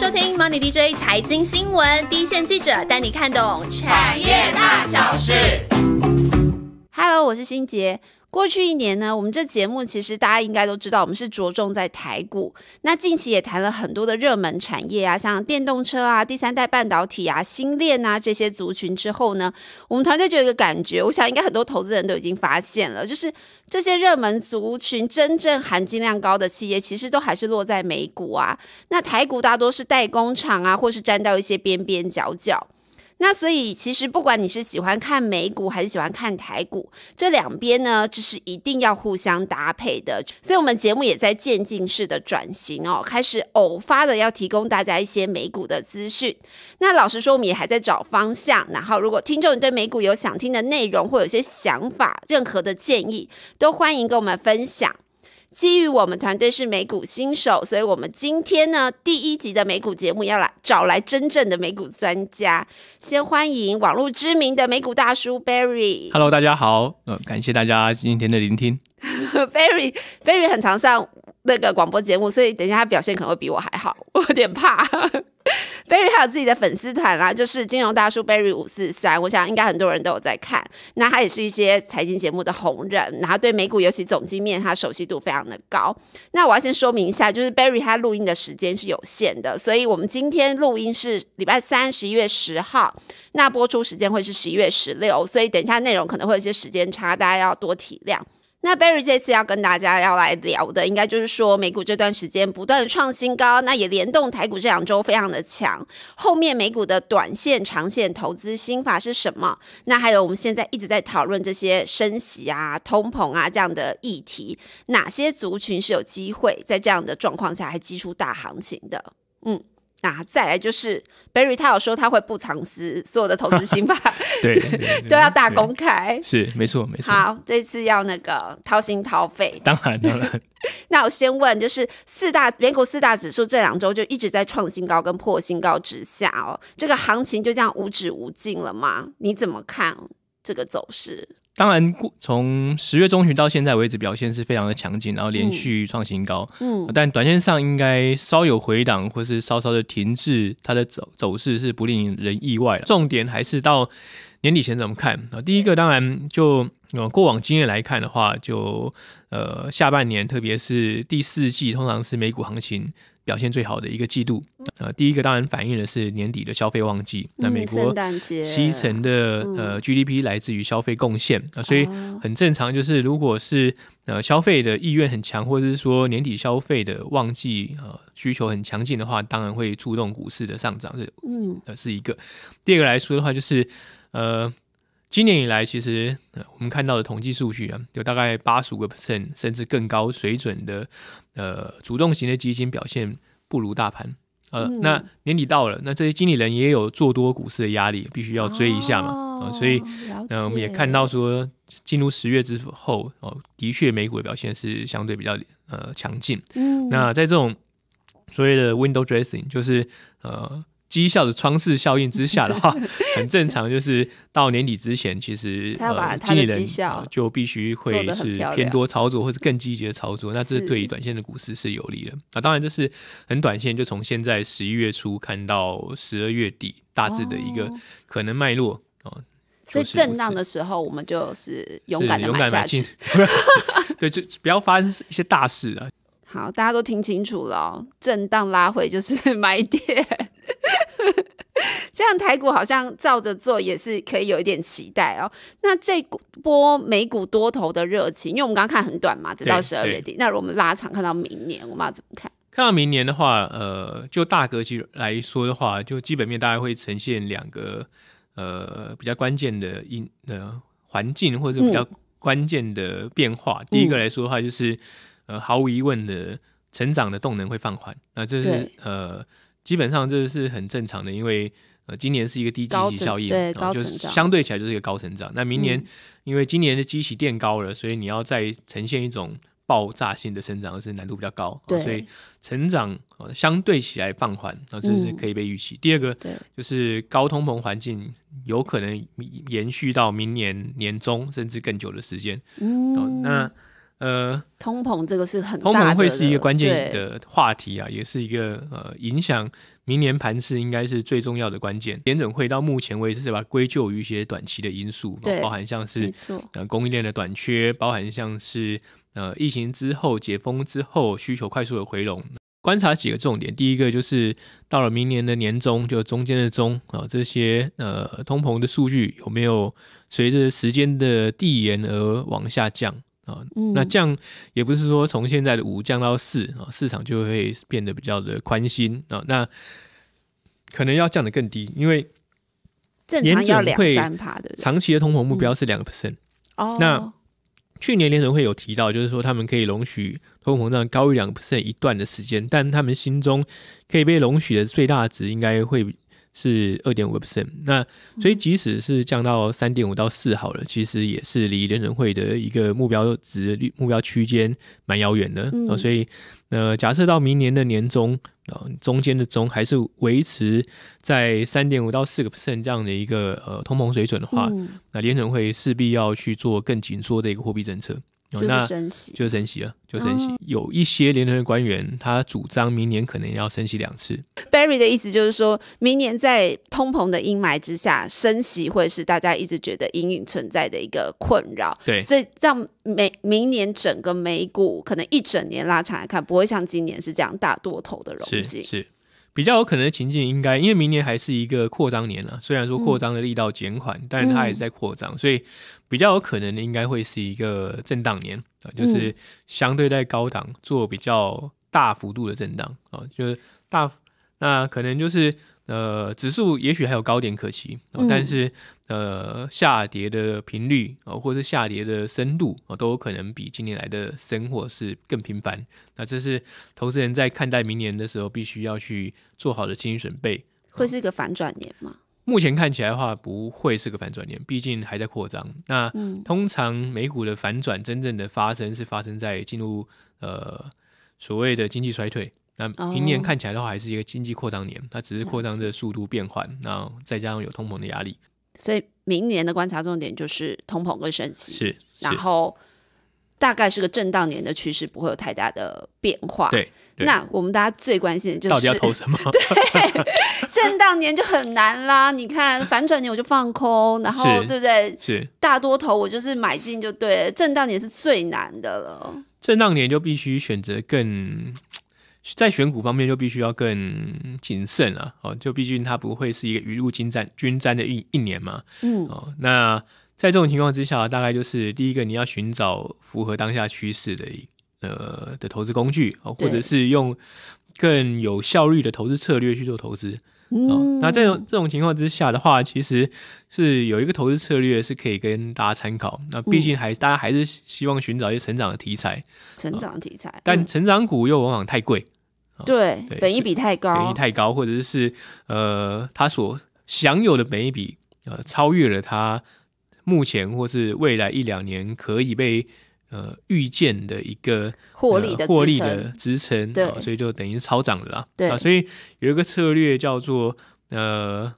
收听 Money DJ 财经新闻，一线记者带你看懂产业大小事。Hello，我是心杰。过去一年呢，我们这节目其实大家应该都知道，我们是着重在台股。那近期也谈了很多的热门产业啊，像电动车啊、第三代半导体啊、新链啊这些族群之后呢，我们团队就有一个感觉，我想应该很多投资人都已经发现了，就是这些热门族群真正含金量高的企业，其实都还是落在美股啊。那台股大多是代工厂啊，或是沾到一些边边角角。那所以，其实不管你是喜欢看美股还是喜欢看台股，这两边呢，就是一定要互相搭配的。所以，我们节目也在渐进式的转型哦，开始偶发的要提供大家一些美股的资讯。那老实说，我们也还在找方向。然后，如果听众对美股有想听的内容或有些想法、任何的建议，都欢迎跟我们分享。基于我们团队是美股新手，所以我们今天呢第一集的美股节目要来找来真正的美股专家。先欢迎网络知名的美股大叔 Barry。Hello，大家好，呃，感谢大家今天的聆听。Barry，Barry 很常上那个广播节目，所以等一下他表现可能会比我还好，我有点怕。b e r r y 还有自己的粉丝团啦，就是金融大叔 b e r r y 五四三，我想应该很多人都有在看。那他也是一些财经节目的红人，然后对美股，尤其总经面，他熟悉度非常的高。那我要先说明一下，就是 b e r r y 他录音的时间是有限的，所以我们今天录音是礼拜三十一月十号，那播出时间会是十一月十六，所以等一下内容可能会有些时间差，大家要多体谅。那 Barry 这次要跟大家要来聊的，应该就是说美股这段时间不断的创新高，那也联动台股这两周非常的强。后面美股的短线、长线投资心法是什么？那还有我们现在一直在讨论这些升息啊、通膨啊这样的议题，哪些族群是有机会在这样的状况下还激出大行情的？嗯。那再来就是 Barry，他有说他会不藏私，所有的投资心法，对，都要大公开。是没错，没错。好，这次要那个掏心掏肺。当然然。那我先问，就是四大美股四大指数这两周就一直在创新高跟破新高之下哦，这个行情就这样无止无尽了吗？你怎么看这个走势？当然，从十月中旬到现在为止，表现是非常的强劲，然后连续创新高。嗯，但短线上应该稍有回档，或是稍稍的停滞，它的走走势是不令人意外的。重点还是到年底前怎么看啊？第一个，当然就过往经验来看的话，就呃下半年，特别是第四季，通常是美股行情。表现最好的一个季度，呃，第一个当然反映的是年底的消费旺季。那美国七成的呃 GDP 来自于消费贡献啊，所以很正常。就是如果是呃消费的意愿很强，或者是说年底消费的旺季呃需求很强劲的话，当然会触动股市的上涨。是嗯，呃，是一个。第二个来说的话，就是呃。今年以来，其实我们看到的统计数据啊，有大概八十五个 percent 甚至更高水准的，呃，主动型的基金表现不如大盘。呃，那年底到了，那这些经理人也有做多股市的压力，必须要追一下嘛。啊，所以那我们也看到说，进入十月之后，哦，的确美股的表现是相对比较呃强劲。嗯，那在这种所谓的 window dressing，就是呃。绩效的窗式效应之下的话，很正常，就是到年底之前，其实他要把他的绩效就必须会是偏多操作，或者更积极的操作，那是对于短线的股市是有利的。那当然这是很短线，就从现在十一月初看到十二月底，大致的一个可能脉络哦。所以震荡的时候，我们就是勇敢买进，对，就不要发生一些大事啊。好，大家都听清楚了，震荡拉回就是 买点。这样台股好像照着做也是可以有一点期待哦。那这波美股多头的热情，因为我们刚刚看很短嘛，直到十二月底。那如果我们拉长看到明年，我们要怎么看？看到明年的话，呃，就大格局来说的话，就基本面大概会呈现两个呃比较关键的因呃环境，或者比较关键的变化。第一个来说的话，就是呃毫无疑问的，成长的动能会放缓。那这是呃基本上这是很正常的，因为呃，今年是一个低基期效应，对高成长，相对起来就是一个高成长。那明年，因为今年的基期垫高了，所以你要再呈现一种爆炸性的增长是难度比较高，所以成长相对起来放缓啊，这是可以被预期。第二个就是高通膨环境有可能延续到明年年中甚至更久的时间，嗯，那。呃，通膨这个是很通膨会是一个关键的话题啊，也是一个呃影响明年盘次应该是最重要的关键。联准会到目前为止是把它归咎于一些短期的因素，包含像是呃供应链的短缺，包含像是呃疫情之后解封之后需求快速的回笼。观察几个重点，第一个就是到了明年的年中，就中间的中啊，这些呃通膨的数据有没有随着时间的递延而往下降？啊，那降也不是说从现在的五降到四啊，市场就会变得比较的宽心啊。那可能要降的更低，因为联储会长期的通膨目标是两个 percent。哦，那去年联储会有提到，就是说他们可以容许通膨胀高于两个 percent 一段的时间，但他们心中可以被容许的最大值应该会。是二点五个 percent，那所以即使是降到三点五到四好了，其实也是离联准会的一个目标值目标区间蛮遥远的啊。所以呃，假设到明年的年中，啊，中间的中还是维持在三点五到四个 percent 这样的一个呃通膨水准的话，那联准会势必要去做更紧缩的一个货币政策。就是升息，就是升息了，就升息。有一些联合的官员，他主张明年可能要升息两次。Barry 的意思就是，说明年在通膨的阴霾之下，升息会是大家一直觉得隐隐存在的一个困扰。对，所以让美明年整个美股可能一整年拉长来看，不会像今年是这样大多头的融资。是。比较有可能的情境应该因为明年还是一个扩张年了，虽然说扩张的力道减缓，但是它还是在扩张，所以比较有可能的应该会是一个震荡年啊，就是相对在高档做比较大幅度的震荡啊，就是大那可能就是。呃，指数也许还有高点可期，但是呃，下跌的频率啊，或是下跌的深度啊，都有可能比今年来的深或是更频繁。那这是投资人在看待明年的时候，必须要去做好的心理准备。会是一个反转年吗？目前看起来的话，不会是个反转年，毕竟还在扩张。那通常美股的反转真正的发生，是发生在进入呃所谓的经济衰退。那明年看起来的话，还是一个经济扩张年，它只是扩张的速度变缓，然后再加上有通膨的压力，所以明年的观察重点就是通膨跟升息，是然后大概是个震荡年的趋势，不会有太大的变化。对，那我们大家最关心的就是到底要投什么？对，震荡年就很难啦。你看反转年我就放空，然后对不对？是大多头我就是买进就对，震荡年是最难的了。震荡年就必须选择更。在选股方面就必须要更谨慎了哦，就毕竟它不会是一个雨露均沾均沾的一一年嘛，嗯哦，那在这种情况之下，大概就是第一个你要寻找符合当下趋势的呃的投资工具哦，或者是用更有效率的投资策略去做投资。嗯，那这种这种情况之下的话，其实是有一个投资策略是可以跟大家参考。那毕竟还是、大家还是希望寻找一些成长的题材，成长题材。但成长股又往往太贵，对，本一比太高，本太高，或者是呃，它所享有的本一比呃，超越了它目前或是未来一两年可以被。呃，预见的一个获利的、获利的支撑，对，所以就等于是超涨了啦。对，所以有一个策略叫做呃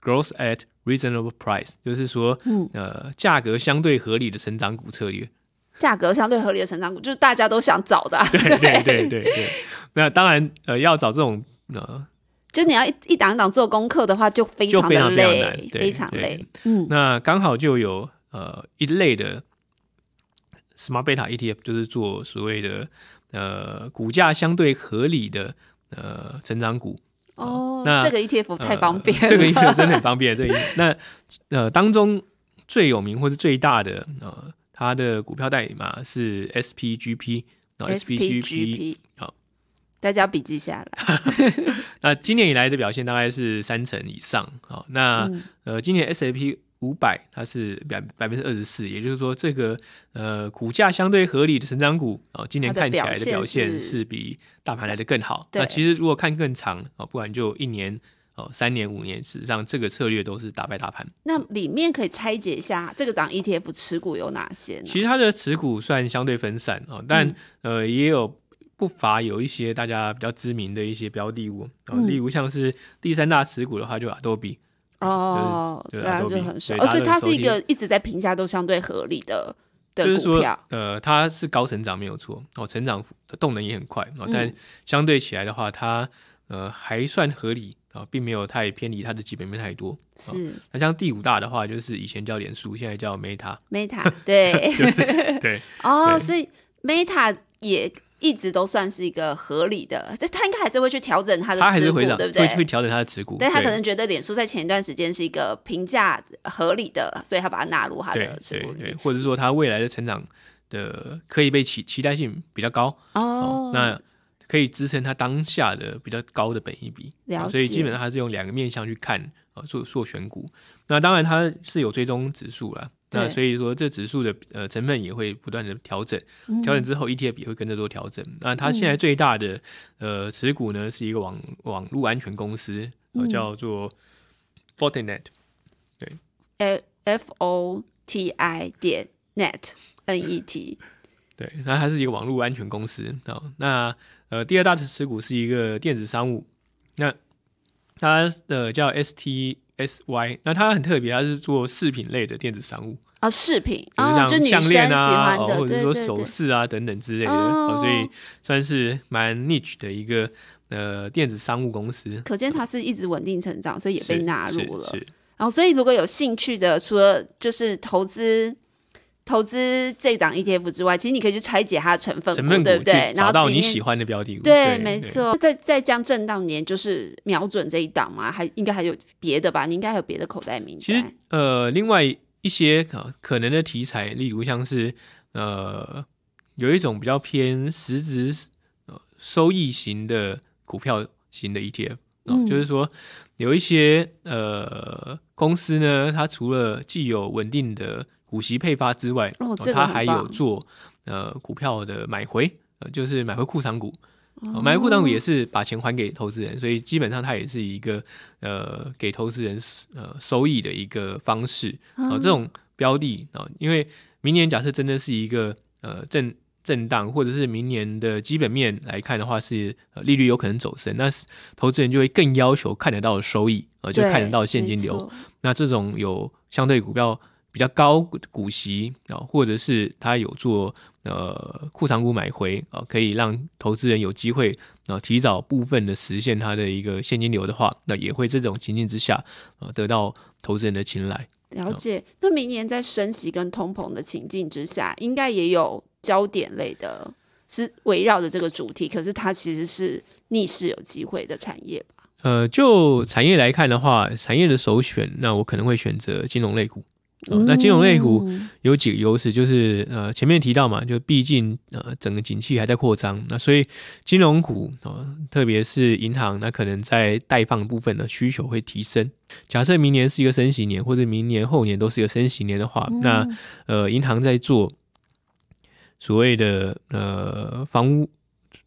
，growth at reasonable price，就是说，嗯，呃，价格相对合理的成长股策略。价格相对合理的成长股，就是大家都想找的。对对对对对。那当然，呃，要找这种，呃，就你要一一档一档做功课的话，就非常非常难，非常累。嗯，那刚好就有呃一类的。Smart Beta ETF 就是做所谓的呃股价相对合理的呃成长股哦，那这个 ETF 太方便，这个 ETF 真的很方便。这那呃当中最有名或是最大的呃，它的股票代码是 SPGP，然后 SPGP，好，大家笔记下来。那今年以来的表现大概是三成以上好，那呃今年 SAP。五百，它是百百分之二十四，也就是说，这个呃股价相对合理的成长股啊，今年看起来的表现是比大盘来的更好。那其实如果看更长哦，不管就一年哦、三年、五年，事实上这个策略都是打败大盘。那里面可以拆解一下，这个档 ETF 持股有哪些呢？其实它的持股算相对分散哦，但呃也有不乏有一些大家比较知名的一些标的物啊，例如像是第三大持股的话，就阿多比。哦，对，就很少，而且它是一个一直在评价都相对合理的的股票。呃，它是高成长没有错，哦，成长的动能也很快，哦，但相对起来的话，它呃还算合理啊，并没有太偏离它的基本面太多。是，那像第五大的话，就是以前叫脸书，现在叫 Meta，Meta 对，就是对，哦，所以 Meta 也。一直都算是一个合理的，他应该还是会去调整他的持股，对不对？会会调整他的持股，但他可能觉得脸书在前一段时间是一个评价合理的，所以他把它纳入他的持股对对对，或者说他未来的成长的可以被期期待性比较高哦，那可以支撑他当下的比较高的本一比，所以基本上他是用两个面向去看啊做做选股，那当然他是有追踪指数了。那所以说，这指数的呃成分也会不断的调整，调整之后 ETF 也会跟着做调整。那它现在最大的呃持股呢是一个网网络安全公司，呃叫做 Fortinet，对，F F O T I 点 net N E T，对，那它是一个网络安全公司。哦，那呃第二大的持股是一个电子商务，那。它的叫 S T S Y，那它很特别，它是做饰品类的电子商务啊，饰品，就项链啊，或者说首饰啊等等之类的，所以算是蛮 niche 的一个呃电子商务公司。可见它是一直稳定成长，所以也被纳入了。然后，所以如果有兴趣的，除了就是投资。投资这档 ETF 之外，其实你可以去拆解它的成分股，对不对？找到你喜欢的标的。对，没错。在在将震荡年就是瞄准这一档嘛，还应该还有别的吧？你应该还有别的口袋名单。其实，呃，另外一些可能的题材，例如像是呃，有一种比较偏实质收益型的股票型的 ETF，就是说有一些呃公司呢，它除了既有稳定的股息配发之外，他还有做呃股票的买回，呃就是买回库藏股，买回库藏股也是把钱还给投资人，所以基本上它也是一个呃给投资人呃收益的一个方式啊。这种标的啊，因为明年假设真的是一个呃震震荡，或者是明年的基本面来看的话是呃利率有可能走升，那投资人就会更要求看得到收益，呃就看得到现金流。那这种有相对股票。比较高股息啊，或者是他有做呃库藏股买回啊，可以让投资人有机会啊提早部分的实现他的一个现金流的话，那也会这种情境之下啊得到投资人的青睐。了解，那明年在升息跟通膨的情境之下，应该也有焦点类的，是围绕着这个主题。可是它其实是逆势有机会的产业吧？呃，就产业来看的话，产业的首选，那我可能会选择金融类股。那金融类股有几个优势，就是呃前面提到嘛，就毕竟呃整个景气还在扩张，那所以金融股哦，特别是银行，那可能在贷放部分的需求会提升。假设明年是一个升息年，或者明年后年都是一个升息年的话，那呃银行在做所谓的呃房屋。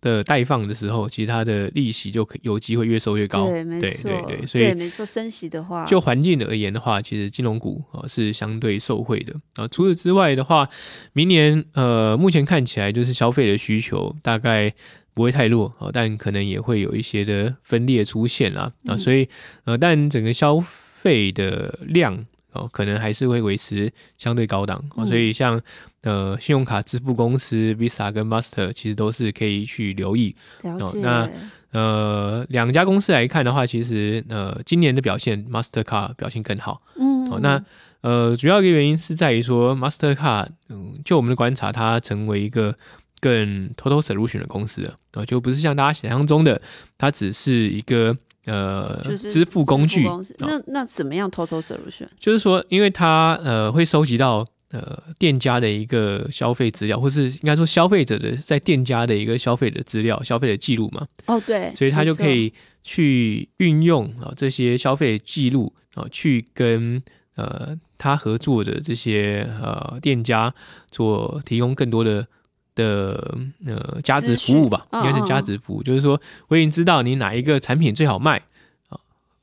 的待放的时候，其实它的利息就可有机会越收越高。对，没错，对，所以没错，升息的话，就环境而言的话，其实金融股哦是相对受惠的啊。除此之外的话，明年呃，目前看起来就是消费的需求大概不会太弱啊，但可能也会有一些的分裂出现啦啊。所以呃，但整个消费的量哦，可能还是会维持相对高档所以像。呃，信用卡支付公司 Visa 跟 Master 其实都是可以去留意哦。那呃两家公司来看的话，其实呃今年的表现，Mastercard 表现更好。嗯，哦，那呃主要一个原因是在于说，Mastercard 嗯，就我们的观察，它成为一个更 Total Solution 的公司啊，就不是像大家想象中的，它只是一个呃支付工具。那那怎么样 Total Solution？就是说，因为它呃会收集到。呃，店家的一个消费资料，或是应该说消费者的在店家的一个消费的资料、消费的记录嘛。哦，对。所以他就可以去运用啊这些消费记录啊，去跟呃他合作的这些呃店家做提供更多的的呃价值服务吧，应该是价值服务。就是说，我已经知道你哪一个产品最好卖啊，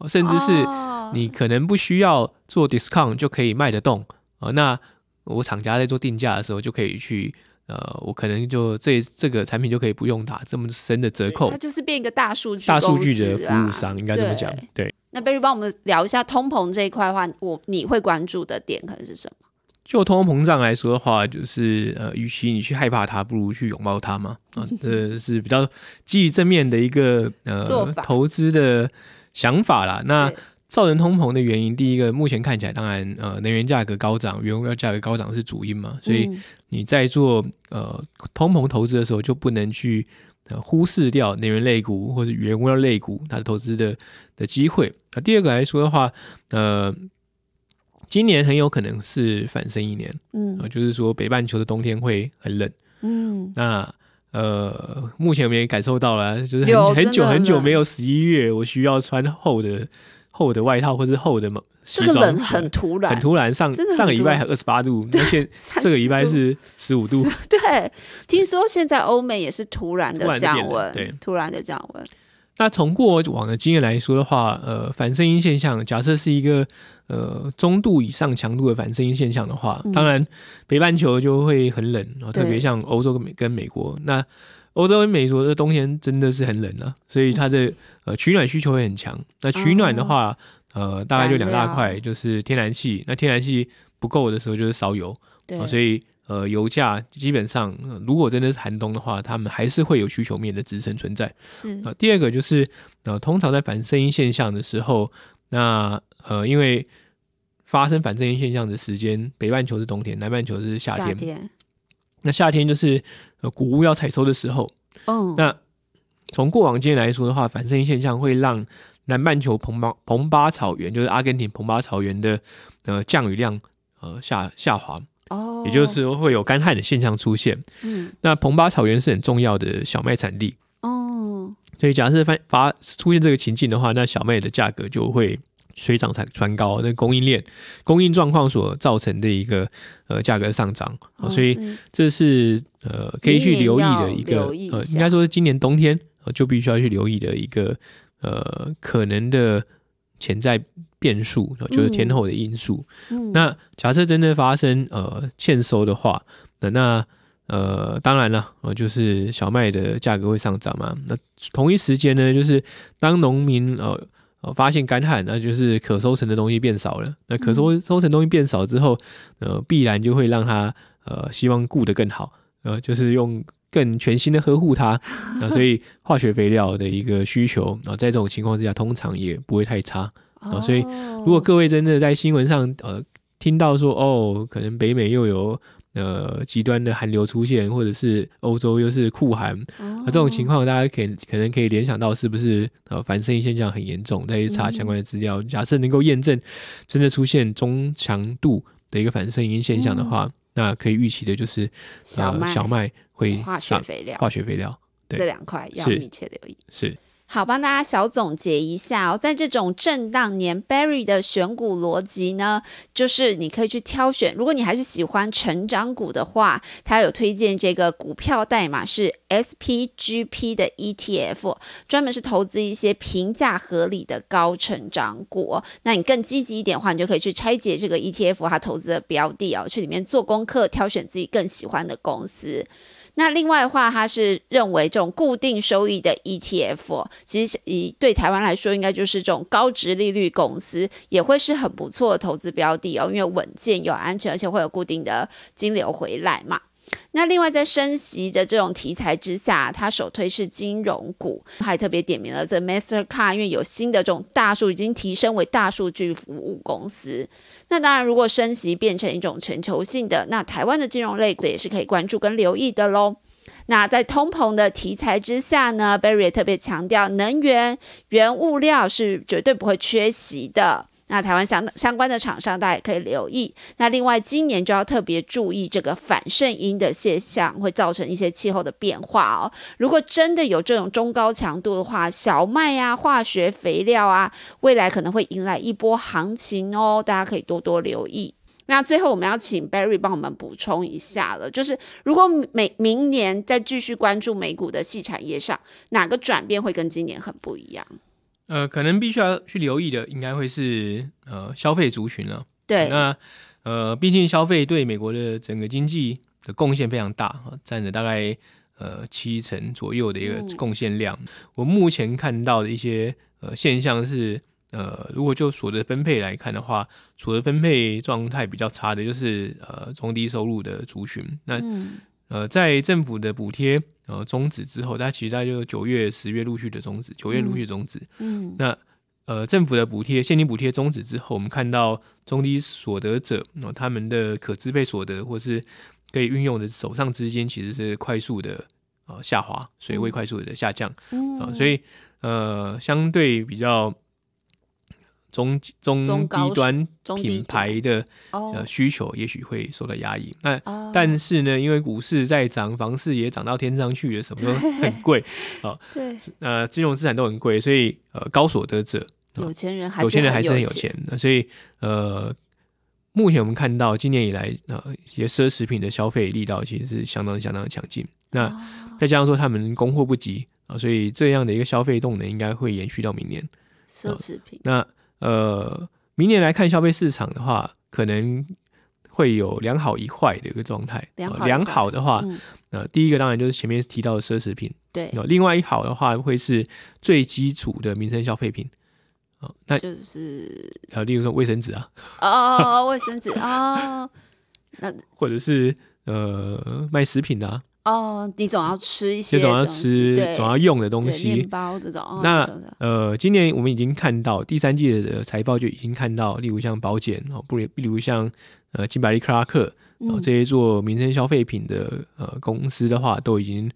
甚至是你可能不需要做 discount 就可以卖得动啊，那。我厂家在做定价的时候，就可以去，呃，我可能就这这个产品就可以不用打这么深的折扣。它就是变一个大数据大数据的服务商，应该这么讲？对。那 Berry 帮我们聊一下通膨这一块的话，我你会关注的点可能是什么？就通膨胀来说的话，就是呃，与其你去害怕它，不如去拥抱它嘛。啊，这是比较基于正面的一个呃投资的想法啦。那。造成通膨的原因，第一个，目前看起来，当然，呃，能源价格高涨、原料价格高涨是主因嘛，所以你在做呃通膨投资的时候，就不能去呃忽视掉能源类股或者原料类股它的投资的的机会。那第二个来说的话，呃，今年很有可能是反升一年，嗯，啊，就是说北半球的冬天会很冷，嗯，那呃，目前我们也感受到了，就是很很久很久没有十一月，我需要穿厚的。厚的外套或是厚的毛这个冷很突然，很突然。上上个礼拜还二十八度，那现这个礼拜是十五度。对，听说现在欧美也是突然的降温，对，突然的降温。那从过往的经验来说的话，呃，反声音现象，假设是一个呃中度以上强度的反声音现象的话，当然北半球就会很冷，然后特别像欧洲跟美跟美国那。欧洲跟美国的冬天真的是很冷啊，所以它的呃取暖需求会很强。那取暖的话，呃，大概就两大块，就是天然气。那天然气不够的时候，就是烧油。对。所以呃，油价基本上，如果真的是寒冬的话，他们还是会有需求面的支撑存在。是。啊，第二个就是呃，通常在反增音现象的时候，那呃，因为发生反增音现象的时间，北半球是冬天，南半球是夏天。夏天。那夏天就是。呃，谷物要采收的时候，嗯，那从过往经验来说的话，反生现象会让南半球蓬巴蓬巴草原，就是阿根廷蓬巴草原的呃降雨量呃下下滑，哦，也就是说会有干旱的现象出现，嗯，那蓬巴草原是很重要的小麦产地，哦，所以假设发发出现这个情境的话，那小麦的价格就会。水涨才船高，那供应链供应状况所造成的一个呃价格上涨，所以这是呃可以去留意的一个，应该说今年冬天就必须要去留意的一个呃可能的潜在变数，就是天候的因素。那假设真的发生呃欠收的话，那呃当然了，呃就是小麦的价格会上涨嘛。那同一时间呢，就是当农民呃。哦，发现干旱，那就是可收成的东西变少了。那可收收成东西变少之后，呃，必然就会让他呃希望顾得更好，呃，就是用更全新的呵护它。那所以化学肥料的一个需求，啊、在这种情况之下，通常也不会太差。呃，所以如果各位真的在新闻上呃听到说哦，可能北美又有。呃，极端的寒流出现，或者是欧洲又是酷寒，那这种情况，大家可可能可以联想到是不是呃反增音现象很严重？再去查相关的资料。假设能够验证，真的出现中强度的一个反增音现象的话，那可以预期的就是小麦小麦会化学肥料化学肥料对这两块要密切留意。是。好，帮大家小总结一下哦。在这种震荡年 b e r r y 的选股逻辑呢，就是你可以去挑选。如果你还是喜欢成长股的话，他有推荐这个股票代码是 SPGP 的 ETF，专门是投资一些评价合理的高成长股。那你更积极一点的话，你就可以去拆解这个 ETF 它投资的标的啊，去里面做功课，挑选自己更喜欢的公司。那另外的话，他是认为这种固定收益的 ETF，其实以对台湾来说，应该就是这种高值利率公司，也会是很不错的投资标的哦，因为稳健又安全，而且会有固定的金流回来嘛。那另外，在升息的这种题材之下，他首推是金融股，还特别点名了 The Mastercard，因为有新的这种大数据，已经提升为大数据服务公司。那当然，如果升息变成一种全球性的，那台湾的金融类这也是可以关注跟留意的喽。那在通膨的题材之下呢，Barry 特别强调，能源、原物料是绝对不会缺席的。那台湾相相关的厂商，大家可以留意。那另外，今年就要特别注意这个反渗音的现象，会造成一些气候的变化哦。如果真的有这种中高强度的话，小麦呀、化学肥料啊，未来可能会迎来一波行情哦。大家可以多多留意。那最后，我们要请 Barry 帮我们补充一下了，就是如果每明年再继续关注美股的细产业上，哪个转变会跟今年很不一样？呃，可能必须要去留意的，应该会是呃消费族群了。对，那呃，毕竟消费对美国的整个经济的贡献非常大，占了大概呃七成左右的一个贡献量。我目前看到的一些呃现象是，呃，如果就所得分配来看的话，所得分配状态比较差的就是呃中低收入的族群。那呃，在政府的补贴呃终止之后，它其实它就九月、十月陆续的终止，九月陆续终止。嗯，那呃，政府的补贴现金补贴终止之后，我们看到中低所得者呃、他们的可支配所得或是可以运用的手上资金，其实是快速的呃下滑，水位快速的下降。嗯，啊，所以呃，相对比较。中中低端品牌的呃需求也许会受到压抑，那但是呢，因为股市在涨，房市也涨到天上去了，什么都很贵啊。对，那金融资产都很贵，所以呃，高所得者、有钱人还是很有钱。那所以呃，目前我们看到今年以来啊，一些奢侈品的消费力道其实是相当相当强劲。那再加上说他们供货不及啊，所以这样的一个消费动能应该会延续到明年。奢侈品那。呃，明年来看消费市场的话，可能会有良好一坏的一个状态。良好的话，那第一个当然就是前面提到的奢侈品。对，另外一好的话，会是最基础的民生消费品。那就是呃，例如说卫生纸啊。哦，卫生纸啊。那 或者是呃，卖食品啊。哦，你总要吃一些，总要吃，总要用的东西，面包这种。那呃，今年我们已经看到第三季的财报，就已经看到，例如像保险哦，不，例如像呃，金百利、克拉克，然后这些做民生消费品的呃公司的话，都已经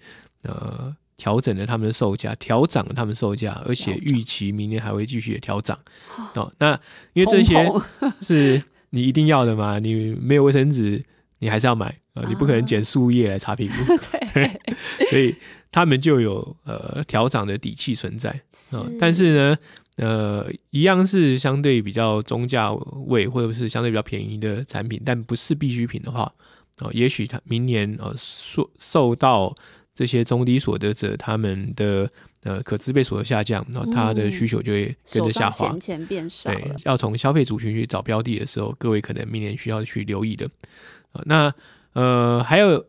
呃调整了他们的售价，调涨了他们售价，而且预期明年还会继续调涨。哦，那因为这些 是你一定要的嘛？你没有卫生纸？你还是要买啊！你不可能捡树叶来擦屁股，对。所以他们就有呃调涨的底气存在啊。但是呢，呃，一样是相对比较中价位或者是相对比较便宜的产品，但不是必需品的话啊，也许他明年呃受受到这些中低所得者他们的呃可支配所得下降，那它的需求就会跟着下滑，钱变少。对，要从消费族群去找标的的时候，各位可能明年需要去留意的。那呃，还有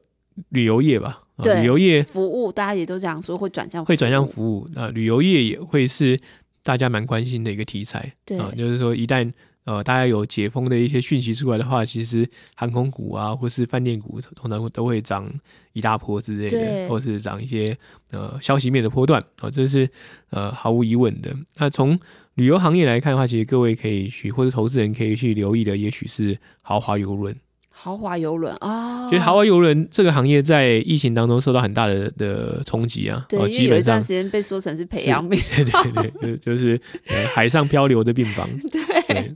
旅游业吧，旅游业服务，大家也都这样说，会转向会转向服务。那旅游业也会是大家蛮关心的一个题材，啊，就是说一旦呃大家有解封的一些讯息出来的话，其实航空股啊，或是饭店股通常都会涨一大波之类的，或是涨一些呃消息面的波段啊，这是呃毫无疑问的。那从旅游行业来看的话，其实各位可以去或者投资人可以去留意的，也许是豪华游轮。豪华游轮啊，其实豪华游轮这个行业在疫情当中受到很大的的冲击啊。对，因为有一段时间被说成是培养病，对对，就是呃海上漂流的病房。对，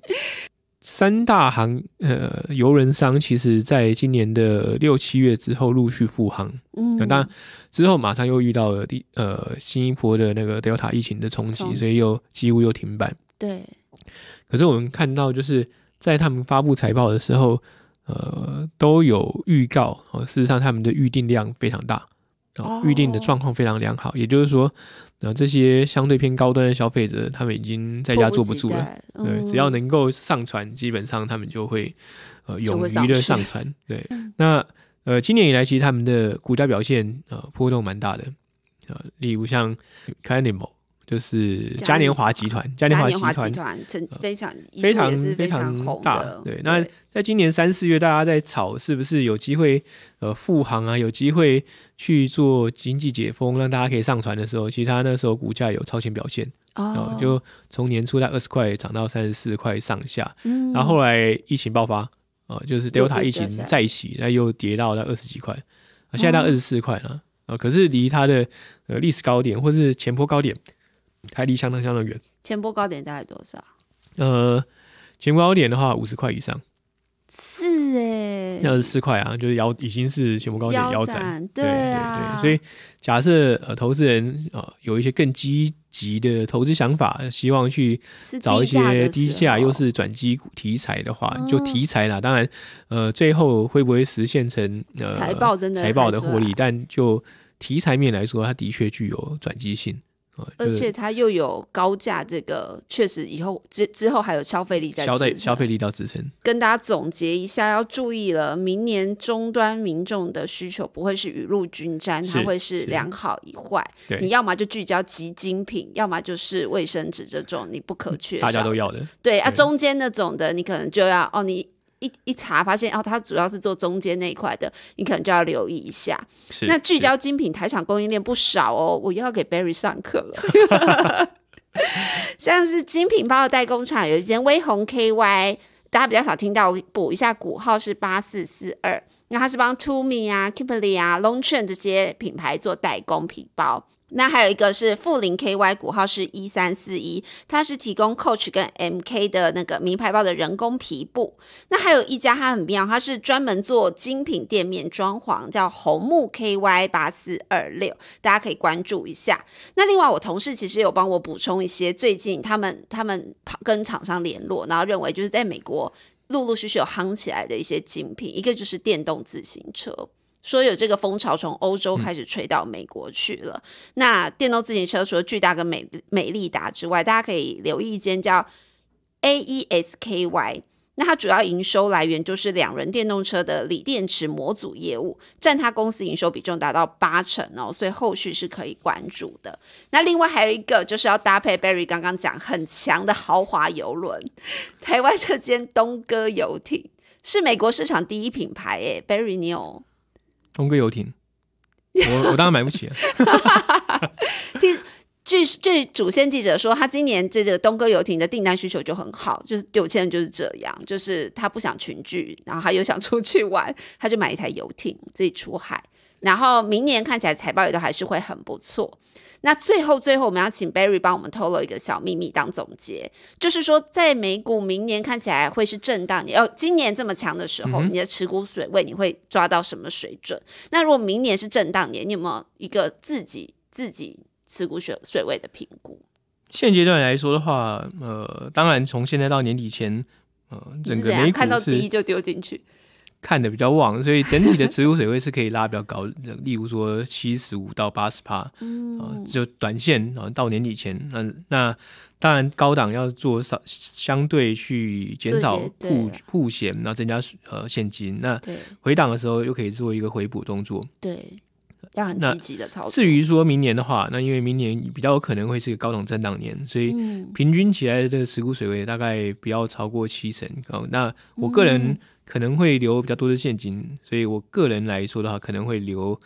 三大航呃游轮商其实在今年的六七月之后陆续复航，嗯，但之后马上又遇到了第呃新一波的那个 Delta 疫情的冲击，所以又几乎又停摆。对，可是我们看到就是在他们发布财报的时候。呃，都有预告哦。事实上，他们的预定量非常大，然预定的状况非常良好。也就是说，呃这些相对偏高端的消费者，他们已经在家坐不住了。对，只要能够上传，基本上他们就会呃勇于的上传。对，那呃今年以来，其实他们的股价表现呃波动蛮大的啊，例如像 n i n a l 就是嘉年华集团，嘉年华集团非常非常非常大。对，那在今年三四月，大家在炒是不是有机会呃复航啊，有机会去做经济解封，让大家可以上船的时候，其实它那时候股价有超前表现哦，就从年初在二十块涨到三十四块上下，嗯，然后后来疫情爆发啊，就是 Delta 疫情再起，那又跌到那二十几块，啊，现在到二十四块了啊，可是离它的呃历史高点或是前坡高点。还离相当相当远。前波高点大概多少？呃，前波高点的话，五十块以上。是哎，那是四块啊，就是腰已经是前波高点腰斩，对对对。所以假设呃投资人啊有一些更积极的投资想法，希望去找一些低价又是转机题材的话，就题材啦。当然，呃，最后会不会实现成呃财报真的财报的获利？但就题材面来说，它的确具有转机性。而且它又有高价，这个确实以后之之后还有消费力在消在消费力在支撑。跟大家总结一下，要注意了，明年终端民众的需求不会是雨露均沾，它会是良好与坏。你要么就聚焦极精品，要么就是卫生纸这种你不可缺，大家都要的。对啊，中间那种的你可能就要哦你。一一查发现哦，它主要是做中间那一块的，你可能就要留意一下。那聚焦精品台厂供应链不少哦，我又要给 Berry 上课了。像是精品包的代工厂有一间微红 KY，大家比较少听到，补一下股号是八四四二，那它是帮 To me 啊、k i p l y 啊、l o n g c h a n 这些品牌做代工皮包。那还有一个是富林 KY 股号是一三四一，它是提供 Coach 跟 MK 的那个名牌包的人工皮布。那还有一家它很妙，它是专门做精品店面装潢，叫红木 KY 八四二六，大家可以关注一下。那另外我同事其实有帮我补充一些，最近他们他们跟厂商联络，然后认为就是在美国陆陆续续有夯起来的一些精品，一个就是电动自行车。说有这个风潮从欧洲开始吹到美国去了。那电动自行车除了巨大的美美利达之外，大家可以留意一间叫 A E S K Y。那它主要营收来源就是两人电动车的锂电池模组业务，占它公司营收比重达到八成哦，所以后续是可以关注的。那另外还有一个就是要搭配 Barry 刚刚讲很强的豪华游轮，台湾这间东哥游艇是美国市场第一品牌诶 b a r r y 你有？东哥游艇，我我当然买不起。据据据主线记者说，他今年这个东哥游艇的订单需求就很好，就是有钱人就是这样，就是他不想群聚，然后他又想出去玩，他就买一台游艇自己出海。然后明年看起来财报也都还是会很不错。那最后，最后我们要请 Barry 帮我们透露一个小秘密，当总结，就是说，在美股明年看起来会是震荡你、哦，今年这么强的时候，你的持股水位你会抓到什么水准？那如果明年是震荡年，你有没有一个自己自己持股水水位的评估？现阶段来说的话，呃，当然从现在到年底前，呃，整个美股是。看到低就丢进去。看的比较旺，所以整体的持股水位是可以拉比较高，例如说七十五到八十帕，嗯就短线啊，到年底前，那那当然高档要做少，相对去减少库库险，然后增加呃现金，那回档的时候又可以做一个回补动作，对，要很积极的操作。至于说明年的话，那因为明年比较有可能会是个高档震荡年，所以平均起来的持股水位大概不要超过七成。那我个人。可能会留比较多的现金，所以我个人来说的话，可能会留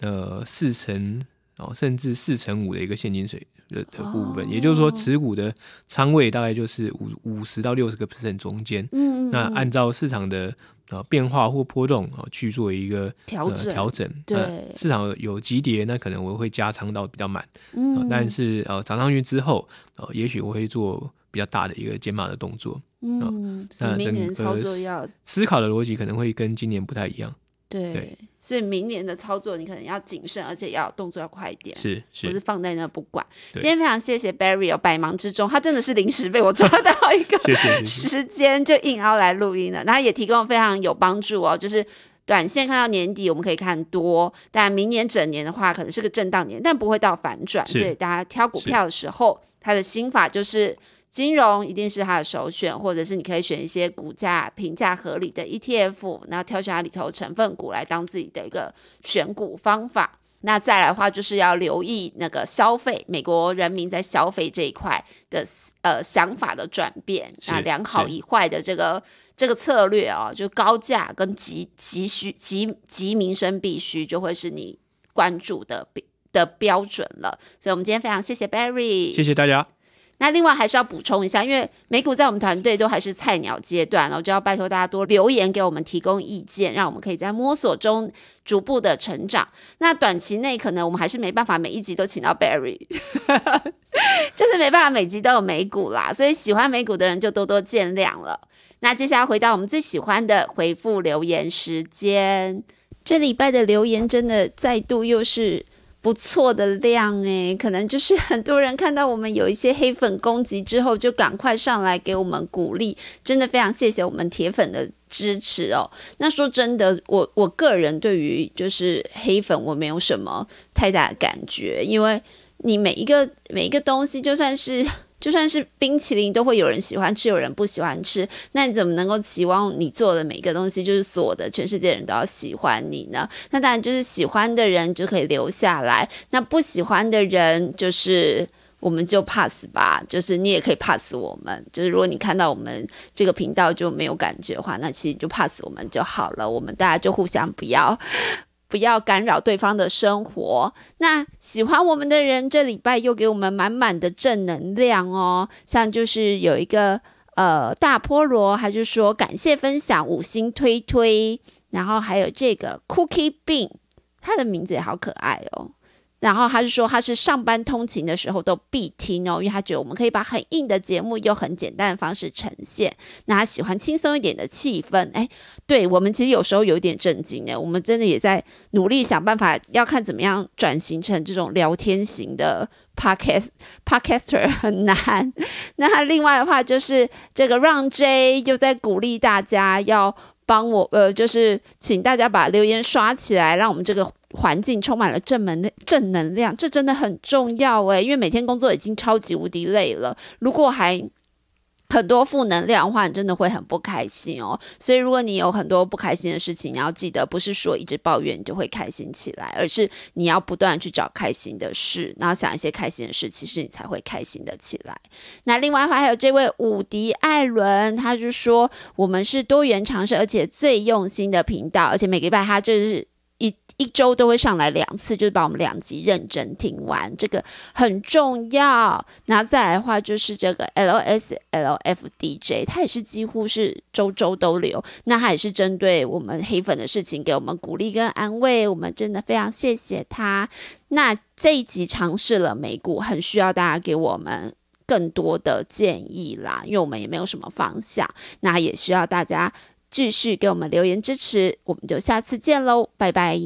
呃四成哦，甚至四成五的一个现金水的的部分，也就是说持股的仓位大概就是五五十到六十个 percent 中间。嗯，那按照市场的啊变化或波动啊去做一个调整调整。对，市场有急跌，那可能我会加仓到比较满。嗯，但是呃涨上去之后，呃也许我会做。比较大的一个减码的动作，嗯，那明年操作要思考的逻辑可能会跟今年不太一样，对，所以明年的操作你可能要谨慎，而且要动作要快一点，是，不是放在那不管。今天非常谢谢 Barry 哦，百忙之中，他真的是临时被我抓到一个 时间就硬凹来录音了，然后也提供非常有帮助哦，就是短线看到年底我们可以看多，但明年整年的话可能是个震荡年，但不会到反转，所以大家挑股票的时候，他的心法就是。金融一定是它的首选，或者是你可以选一些股价评价合理的 ETF，然后挑选它里头成分股来当自己的一个选股方法。那再来的话，就是要留意那个消费，美国人民在消费这一块的呃想法的转变，那良好与坏的这个这个策略啊，就高价跟急急需急急民生必须，就会是你关注的的标准了。所以，我们今天非常谢谢 Barry，谢谢大家。那另外还是要补充一下，因为美股在我们团队都还是菜鸟阶段，我就要拜托大家多留言给我们提供意见，让我们可以在摸索中逐步的成长。那短期内可能我们还是没办法每一集都请到 Barry，就是没办法每集都有美股啦，所以喜欢美股的人就多多见谅了。那接下来回到我们最喜欢的回复留言时间，这礼拜的留言真的再度又是。不错的量诶，可能就是很多人看到我们有一些黑粉攻击之后，就赶快上来给我们鼓励，真的非常谢谢我们铁粉的支持哦。那说真的，我我个人对于就是黑粉，我没有什么太大感觉，因为你每一个每一个东西，就算是。就算是冰淇淋，都会有人喜欢吃，有人不喜欢吃。那你怎么能够期望你做的每一个东西就是所有的全世界人都要喜欢你呢？那当然，就是喜欢的人就可以留下来，那不喜欢的人就是我们就 pass 吧。就是你也可以 pass 我们。就是如果你看到我们这个频道就没有感觉的话，那其实就 pass 我们就好了。我们大家就互相不要。不要干扰对方的生活。那喜欢我们的人，这礼拜又给我们满满的正能量哦。像就是有一个呃大菠萝，他就说感谢分享，五星推推。然后还有这个 Cookie Bean，它的名字也好可爱哦。然后他是说，他是上班通勤的时候都必听哦，因为他觉得我们可以把很硬的节目用很简单的方式呈现。那他喜欢轻松一点的气氛，哎，对我们其实有时候有点震惊的，我们真的也在努力想办法，要看怎么样转型成这种聊天型的 podcast podcaster 很难。那他另外的话就是，这个让 J 又在鼓励大家要帮我，呃，就是请大家把留言刷起来，让我们这个。环境充满了正能正能量，这真的很重要哎，因为每天工作已经超级无敌累了，如果还很多负能量的话，你真的会很不开心哦。所以如果你有很多不开心的事情，你要记得，不是说一直抱怨你就会开心起来，而是你要不断去找开心的事，然后想一些开心的事，其实你才会开心的起来。那另外的话，还有这位伍迪·艾伦，他就说，我们是多元尝试，而且最用心的频道，而且每个礼拜他就是。一周都会上来两次，就是把我们两集认真听完，这个很重要。那再来的话就是这个 L S L F D J，他也是几乎是周周都留，那他也是针对我们黑粉的事情给我们鼓励跟安慰，我们真的非常谢谢他。那这一集尝试了美股，很需要大家给我们更多的建议啦，因为我们也没有什么方向，那也需要大家继续给我们留言支持，我们就下次见喽，拜拜。